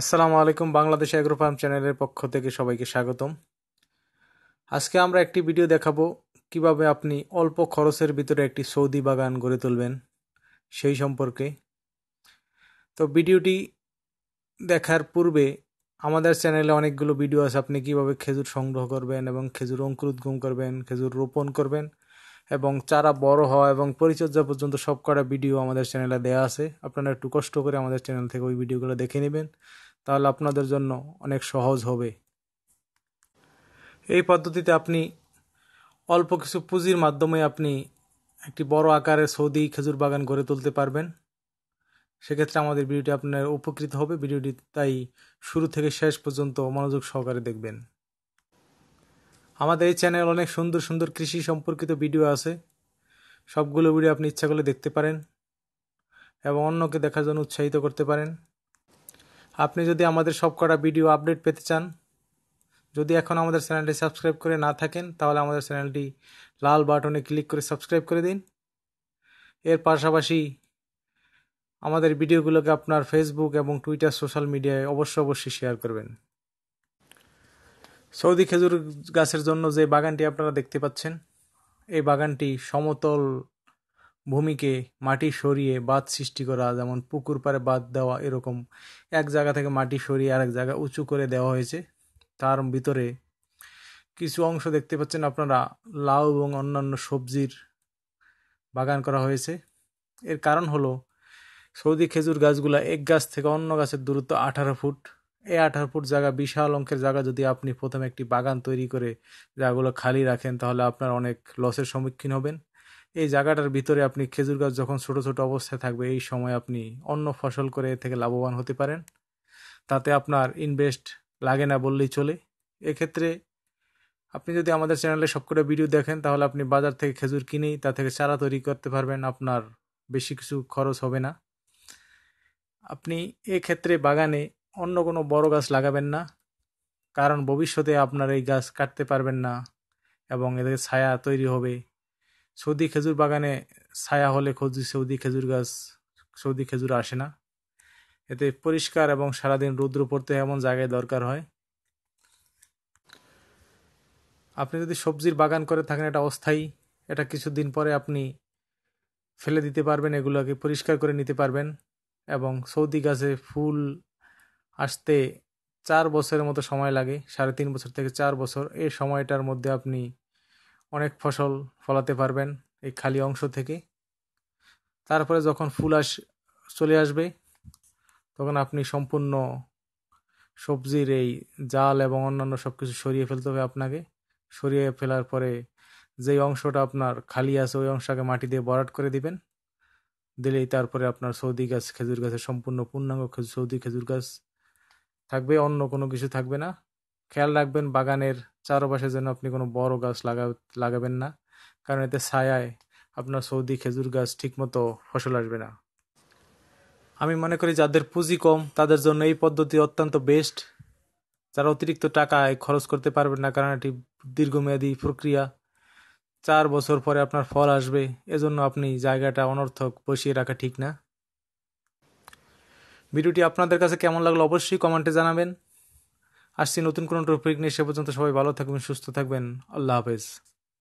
আসসালামু আলাইকুম Bangladesh agro farm চ্যানেলের পক্ষ থেকে সবাইকে স্বাগতম আজকে আমরা একটি ভিডিও দেখাবো কিভাবে আপনি অল্প খরচের ভিতরে একটি সৌদি বাগান গড়ে তুলবেন সেই সম্পর্কে তো ভিডিওটি দেখার পূর্বে আমাদের চ্যানেলে অনেকগুলো ভিডিও আছে আপনি কিভাবে খেজুর সংগ্রহ করবেন এবং খেজুর অঙ্কুরোদ্গম করবেন খেজুর রোপণ করবেন এবং চারা বড় হওয়া এবং পরিচর্যা পর্যন্ত সব কটা ভিডিও আমাদের চ্যানেলে দেওয়া আছে আপনারা একটু কষ্ট করে আমাদের চ্যানেল থেকে ওই ভিডিওগুলো দেখে নেবেন তাহলে আপনাদের জন্য অনেক সহজ হবে এই পদ্ধতিতে আপনি অল্প কিছু পুঁজির মাধ্যমে আপনি একটি বড় আকারের সৌদি খেজুর বাগান গড়ে তুলতে পারবেন সেক্ষেত্রে আমাদের ভিডিওটি আপনার উপকৃত হবে ভিডিওটি তাই শুরু থেকে শেষ পর্যন্ত মনোযোগ সহকারে দেখবেন আমাদের এই চ্যানেল অনেক সুন্দর সুন্দর কৃষি সম্পর্কিত ভিডিও আছে সবগুলো ভিডিও আপনি ইচ্ছা করলে দেখতে পারেন এবং অন্যকে দেখার জন্য উৎসাহিত করতে পারেন আপনি যদি আমাদের সব কটা ভিডিও আপডেট পেতে চান যদি এখন আমাদের চ্যানেলটি সাবস্ক্রাইব করে না থাকেন তাহলে আমাদের চ্যানেলটি লাল বাটনে ক্লিক করে সাবস্ক্রাইব করে দিন এর পাশাপাশি আমাদের ভিডিওগুলোকে আপনার ফেসবুক এবং টুইটার সোশ্যাল মিডিয়ায় অবশ্যই অবশ্যই শেয়ার করবেন সৌদি খেজুর গাছের জন্য যে বাগানটি আপনারা দেখতে পাচ্ছেন এই বাগানটি সমতল ভূমিকে মাটি সরিয়ে বাঁধ সৃষ্টি করা যেমন পুকুর পাড়ে বাঁধ দেওয়া এরকম এক জায়গা থেকে মাটি সরিয়ে আরেক জায়গা উঁচু করে দেওয়া হয়েছে তার ভিতরে কিছু অংশ দেখতে পাচ্ছেন আপনারা লাউ এবং অন্যান্য সবজির বাগান করা হয়েছে এর কারণ হলো সৌদি খেজুর গাছগুলো এক গাছ থেকে অন্য গাছের দূরত্ব আঠারো ফুট এই আঠারো ফুট জায়গা বিশাল অঙ্কের জায়গা যদি আপনি প্রথমে একটি বাগান তৈরি করে জায়গাগুলো খালি রাখেন তাহলে আপনার অনেক লসের সম্মুখীন হবেন এই জায়গাটার ভিতরে আপনি খেজুর গাছ যখন ছোট ছোট অবস্থায় থাকবে এই সময় আপনি অন্য ফসল করে থেকে লাভবান হতে পারেন তাতে আপনার ইনভেস্ট লাগে না বললেই চলে এক্ষেত্রে আপনি যদি আমাদের চ্যানেলে সবকটা ভিডিও দেখেন তাহলে আপনি বাজার থেকে খেজুর কিনেই তা থেকে চারা তৈরি করতে পারবেন আপনার বেশি কিছু খরচ হবে না আপনি এক্ষেত্রে বাগানে অন্য কোনো বড় গাছ লাগাবেন না কারণ ভবিষ্যতে আপনার এই গাছ কাটতে পারবেন না এবং এদের ছায়া তৈরি হবে সৌদি খেজুর বাগানে ছায়া হলে খোঁজি সৌদি খেজুর গাছ সৌদি খেজুর আসে না এতে পরিষ্কার এবং সারাদিন রৌদ্র পড়তে এমন জায়গায় দরকার হয় আপনি যদি সবজির বাগান করে থাকেন এটা অস্থায়ী এটা কিছুদিন পরে আপনি ফেলে দিতে পারবেন এগুলোকে পরিষ্কার করে নিতে পারবেন এবং সৌদি গাছে ফুল আসতে চার বছরের মতো সময় লাগে সাড়ে তিন বছর থেকে চার বছর এই সময়টার মধ্যে আপনি অনেক ফসল ফলাতে পারবেন এই খালি অংশ থেকে তারপরে যখন ফুল আস চলে আসবে তখন আপনি সম্পূর্ণ সবজির এই জাল এবং অন্যান্য সব কিছু সরিয়ে ফেলতে হবে আপনাকে সরিয়ে ফেলার পরে যেই অংশটা আপনার খালি আছে ওই অংশকে মাটি দিয়ে বরাট করে দিবেন দিলেই তারপরে আপনার সৌদি গাছ খেজুর গাছের সম্পূর্ণ পূর্ণাঙ্গ সৌদি খেজুর গাছ থাকবে অন্য কোনো কিছু থাকবে না খেয়াল রাখবেন বাগানের চারপাশে যেন আপনি কোনো বড় গাছ লাগা লাগাবেন না কারণ এতে ছায়ায় আপনার সৌদি খেজুর গাছ ঠিকমতো ফসল আসবে না আমি মনে করি যাদের পুঁজি কম তাদের জন্য এই পদ্ধতি অত্যন্ত বেস্ট যারা অতিরিক্ত টাকায় খরচ করতে পারবেন না কারণ এটি দীর্ঘমেয়াদী প্রক্রিয়া চার বছর পরে আপনার ফল আসবে এজন্য আপনি জায়গাটা অনর্থক বসিয়ে রাখা ঠিক না ভিডিওটি আপনাদের কাছে কেমন লাগলো অবশ্যই কমেন্টে জানাবেন আসছি নতুন কোনো টপিক নিয়ে সে পর্যন্ত সবাই ভালো থাকবেন সুস্থ থাকবেন আল্লাহ হাফেজ